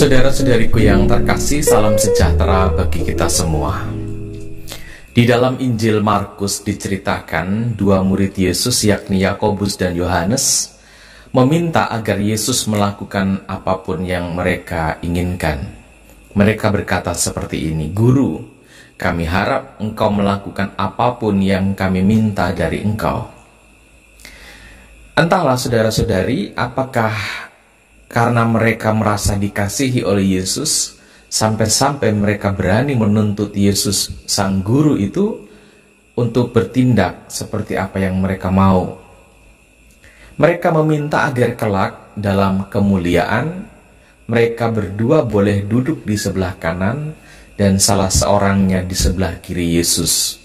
Saudara-saudariku yang terkasih, salam sejahtera bagi kita semua. Di dalam Injil Markus diceritakan dua murid Yesus yakni Yakobus dan Yohanes meminta agar Yesus melakukan apapun yang mereka inginkan. Mereka berkata seperti ini, "Guru, kami harap engkau melakukan apapun yang kami minta dari engkau." Entahlah saudara-saudari, apakah karena mereka merasa dikasihi oleh Yesus, sampai-sampai mereka berani menuntut Yesus sang guru itu untuk bertindak seperti apa yang mereka mau. Mereka meminta agar kelak dalam kemuliaan mereka berdua boleh duduk di sebelah kanan dan salah seorangnya di sebelah kiri Yesus.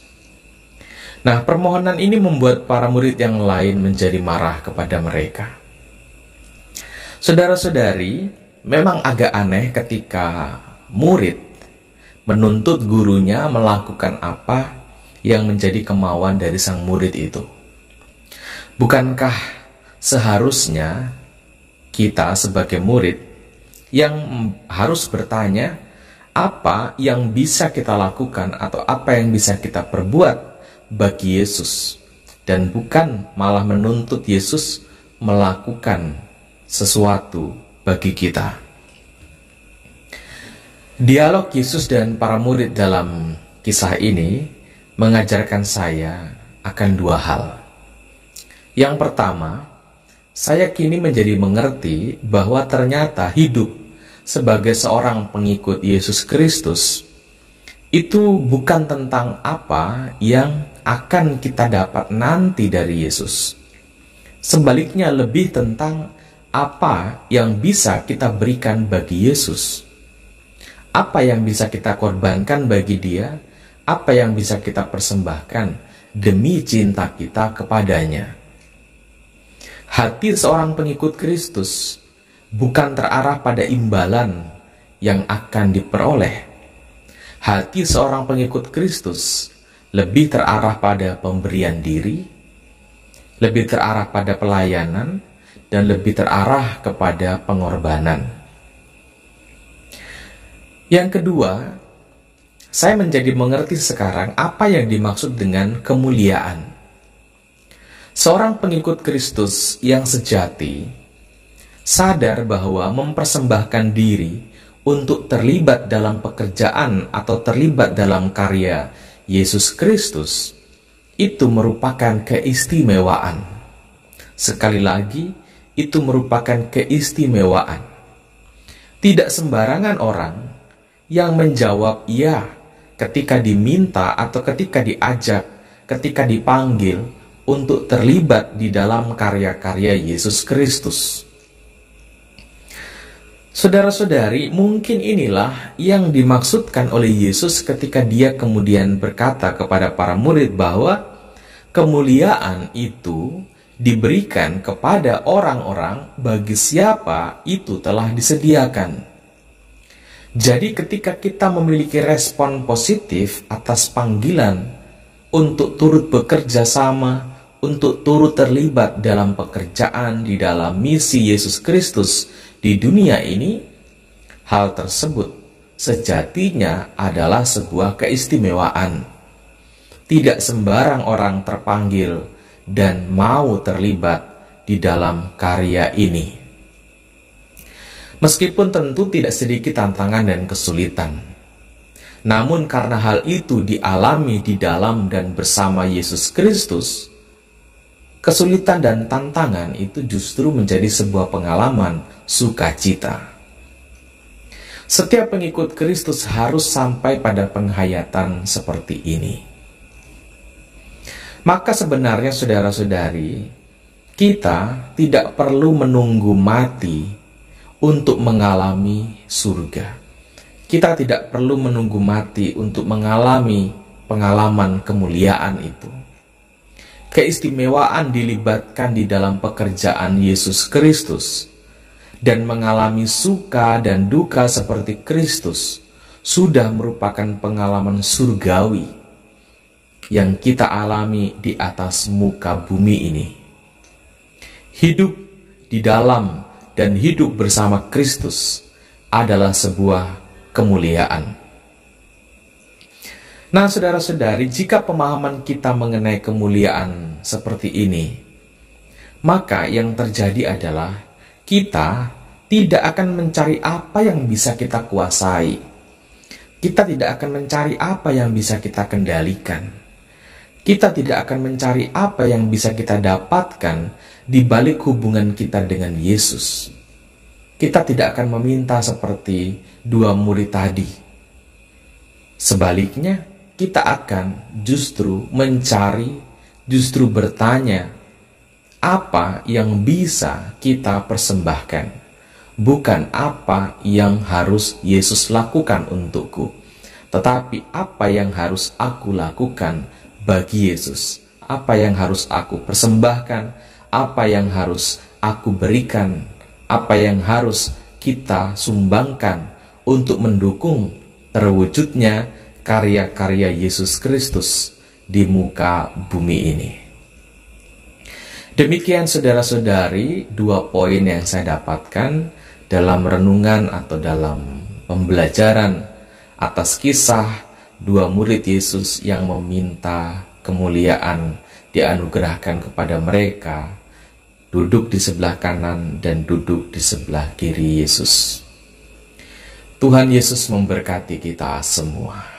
Nah, permohonan ini membuat para murid yang lain menjadi marah kepada mereka. Saudara-saudari, memang agak aneh ketika murid menuntut gurunya melakukan apa yang menjadi kemauan dari sang murid itu. Bukankah seharusnya kita sebagai murid yang harus bertanya apa yang bisa kita lakukan atau apa yang bisa kita perbuat bagi Yesus dan bukan malah menuntut Yesus melakukan sesuatu bagi kita. Dialog Yesus dan para murid dalam kisah ini mengajarkan saya akan dua hal. Yang pertama, saya kini menjadi mengerti bahwa ternyata hidup sebagai seorang pengikut Yesus Kristus itu bukan tentang apa yang akan kita dapat nanti dari Yesus. Sebaliknya lebih tentang apa yang bisa kita berikan bagi Yesus, apa yang bisa kita korbankan bagi Dia, apa yang bisa kita persembahkan demi cinta kita kepadanya. Hati seorang pengikut Kristus bukan terarah pada imbalan yang akan diperoleh. Hati seorang pengikut Kristus lebih terarah pada pemberian diri, lebih terarah pada pelayanan, dan lebih terarah kepada pengorbanan. Yang kedua, saya menjadi mengerti sekarang apa yang dimaksud dengan kemuliaan. Seorang pengikut Kristus yang sejati sadar bahwa mempersembahkan diri untuk terlibat dalam pekerjaan atau terlibat dalam karya Yesus Kristus itu merupakan keistimewaan. Sekali lagi, itu merupakan keistimewaan. Tidak sembarangan orang yang menjawab "ya" ketika diminta atau ketika diajak, ketika dipanggil untuk terlibat di dalam karya-karya Yesus Kristus. Saudara-saudari, mungkin inilah yang dimaksudkan oleh Yesus ketika Dia kemudian berkata kepada para murid bahwa kemuliaan itu diberikan kepada orang-orang bagi siapa itu telah disediakan. Jadi, ketika kita memiliki respon positif atas panggilan untuk turut bekerja sama, untuk turut terlibat dalam pekerjaan di dalam misi Yesus Kristus di dunia ini, hal tersebut sejatinya adalah sebuah keistimewaan. Tidak sembarang orang terpanggil dan mau terlibat di dalam karya ini. Meskipun tentu tidak sedikit tantangan dan kesulitan, namun karena hal itu dialami di dalam dan bersama Yesus Kristus, kesulitan dan tantangan itu justru menjadi sebuah pengalaman sukacita. Setiap pengikut Kristus harus sampai pada penghayatan seperti ini. Maka sebenarnya saudara-saudari, kita tidak perlu menunggu mati untuk mengalami surga. Kita tidak perlu menunggu mati untuk mengalami pengalaman kemuliaan itu. Keistimewaan dilibatkan di dalam pekerjaan Yesus Kristus dan mengalami suka dan duka seperti Kristus sudah merupakan pengalaman surgawi yang kita alami di atas muka bumi ini. Hidup di dalam dan hidup bersama Kristus adalah sebuah kemuliaan. Nah, saudara-saudari, jika pemahaman kita mengenai kemuliaan seperti ini, maka yang terjadi adalah kita tidak akan mencari apa yang bisa kita kuasai. Kita tidak akan mencari apa yang bisa kita kendalikan kita tidak akan mencari apa yang bisa kita dapatkan di balik hubungan kita dengan Yesus. Kita tidak akan meminta seperti dua murid tadi. Sebaliknya, kita akan justru mencari, justru bertanya, apa yang bisa kita persembahkan, bukan apa yang harus Yesus lakukan untukku, tetapi apa yang harus aku lakukan bagi Yesus, apa yang harus aku persembahkan, apa yang harus aku berikan, apa yang harus kita sumbangkan untuk mendukung terwujudnya karya-karya Yesus Kristus di muka bumi ini. Demikian saudara-saudari dua poin yang saya dapatkan dalam renungan atau dalam pembelajaran atas kisah dua murid Yesus yang meminta kemuliaan dianugerahkan kepada mereka duduk di sebelah kanan dan duduk di sebelah kiri Yesus. Tuhan Yesus memberkati kita semua.